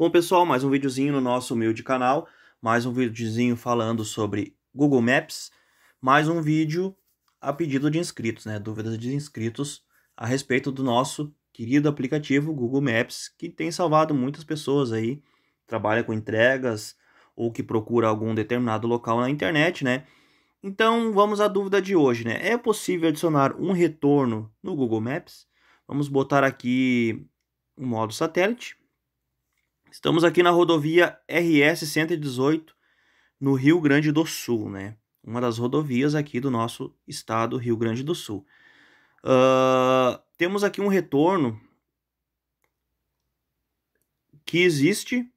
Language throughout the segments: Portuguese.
Bom pessoal, mais um videozinho no nosso humilde canal, mais um videozinho falando sobre Google Maps, mais um vídeo a pedido de inscritos, né? Dúvidas de inscritos a respeito do nosso querido aplicativo Google Maps, que tem salvado muitas pessoas aí, trabalha com entregas ou que procura algum determinado local na internet, né? Então, vamos à dúvida de hoje, né? É possível adicionar um retorno no Google Maps? Vamos botar aqui o modo satélite. Estamos aqui na rodovia RS 118, no Rio Grande do Sul, né? Uma das rodovias aqui do nosso estado, Rio Grande do Sul. Uh, temos aqui um retorno que existe,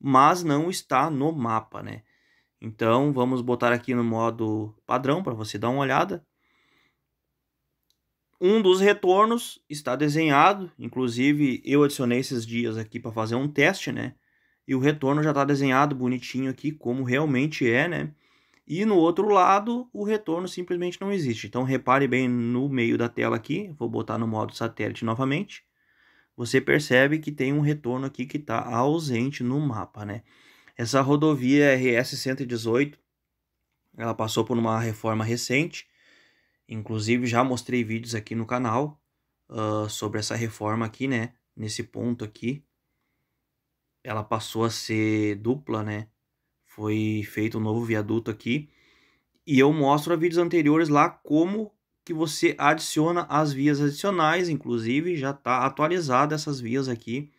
mas não está no mapa, né? Então vamos botar aqui no modo padrão para você dar uma olhada. Um dos retornos está desenhado, inclusive eu adicionei esses dias aqui para fazer um teste, né? E o retorno já está desenhado bonitinho aqui, como realmente é, né? E no outro lado, o retorno simplesmente não existe. Então, repare bem no meio da tela aqui, vou botar no modo satélite novamente. Você percebe que tem um retorno aqui que está ausente no mapa, né? Essa rodovia RS-118, ela passou por uma reforma recente Inclusive já mostrei vídeos aqui no canal uh, sobre essa reforma aqui, né? Nesse ponto aqui. Ela passou a ser dupla, né? Foi feito um novo viaduto aqui. E eu mostro a vídeos anteriores lá como que você adiciona as vias adicionais, inclusive já está atualizada essas vias aqui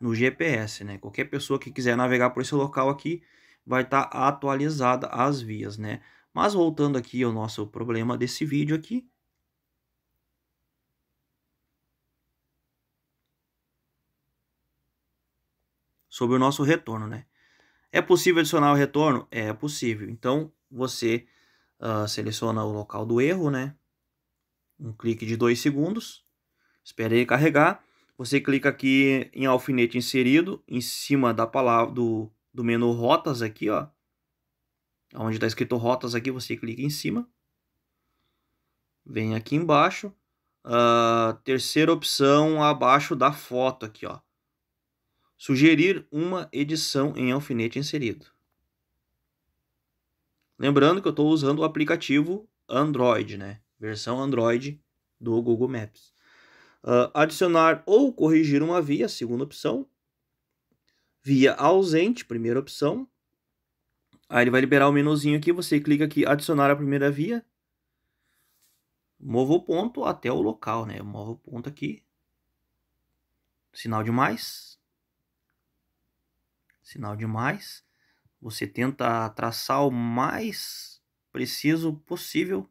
no GPS, né? Qualquer pessoa que quiser navegar por esse local aqui vai estar tá atualizada as vias, né? Mas voltando aqui ao nosso problema desse vídeo aqui. Sobre o nosso retorno, né? É possível adicionar o retorno? É possível. Então, você uh, seleciona o local do erro, né? Um clique de 2 segundos. Espera ele carregar. Você clica aqui em alfinete inserido, em cima da palavra do, do menu rotas aqui, ó Onde está escrito rotas aqui, você clica em cima. Vem aqui embaixo. Uh, terceira opção abaixo da foto aqui, ó. Sugerir uma edição em alfinete inserido. Lembrando que eu estou usando o aplicativo Android, né? Versão Android do Google Maps. Uh, adicionar ou corrigir uma via, segunda opção. Via ausente, primeira opção. Aí ele vai liberar o menuzinho aqui, você clica aqui adicionar a primeira via. Mova o ponto até o local, né? Mova o ponto aqui. Sinal de mais. Sinal de mais. Você tenta traçar o mais preciso possível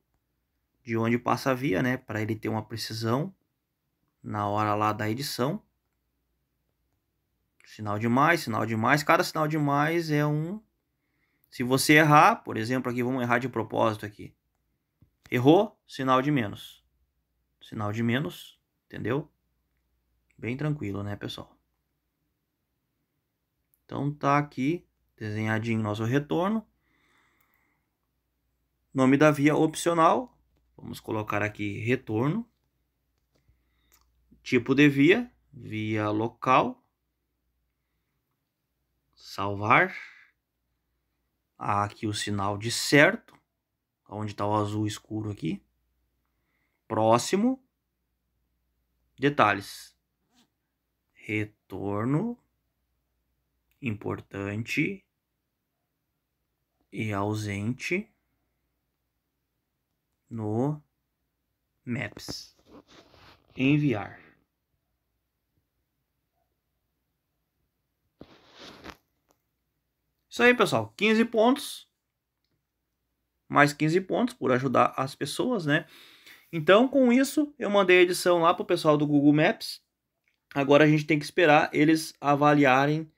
de onde passa a via, né? Para ele ter uma precisão na hora lá da edição. Sinal de mais, sinal de mais. Cada sinal de mais é um se você errar, por exemplo, aqui vamos errar de propósito aqui. Errou, sinal de menos. Sinal de menos, entendeu? Bem tranquilo, né, pessoal? Então tá aqui desenhadinho nosso retorno. Nome da via opcional, vamos colocar aqui retorno. Tipo de via, via local. Salvar aqui o sinal de certo, onde está o azul escuro aqui. Próximo. Detalhes. Retorno. Importante. E ausente. No Maps. Enviar. Isso aí, pessoal. 15 pontos. Mais 15 pontos por ajudar as pessoas, né? Então, com isso, eu mandei a edição lá para o pessoal do Google Maps. Agora a gente tem que esperar eles avaliarem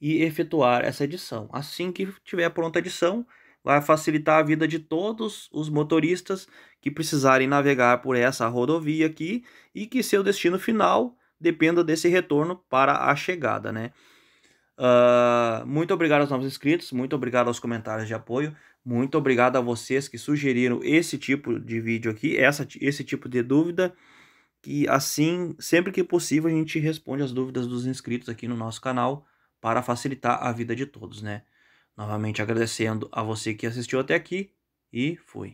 e efetuar essa edição. Assim que tiver pronta a edição, vai facilitar a vida de todos os motoristas que precisarem navegar por essa rodovia aqui e que seu destino final dependa desse retorno para a chegada, né? Uh, muito obrigado aos novos inscritos, muito obrigado aos comentários de apoio, muito obrigado a vocês que sugeriram esse tipo de vídeo aqui, essa, esse tipo de dúvida, que assim, sempre que possível, a gente responde as dúvidas dos inscritos aqui no nosso canal para facilitar a vida de todos, né? Novamente agradecendo a você que assistiu até aqui e fui.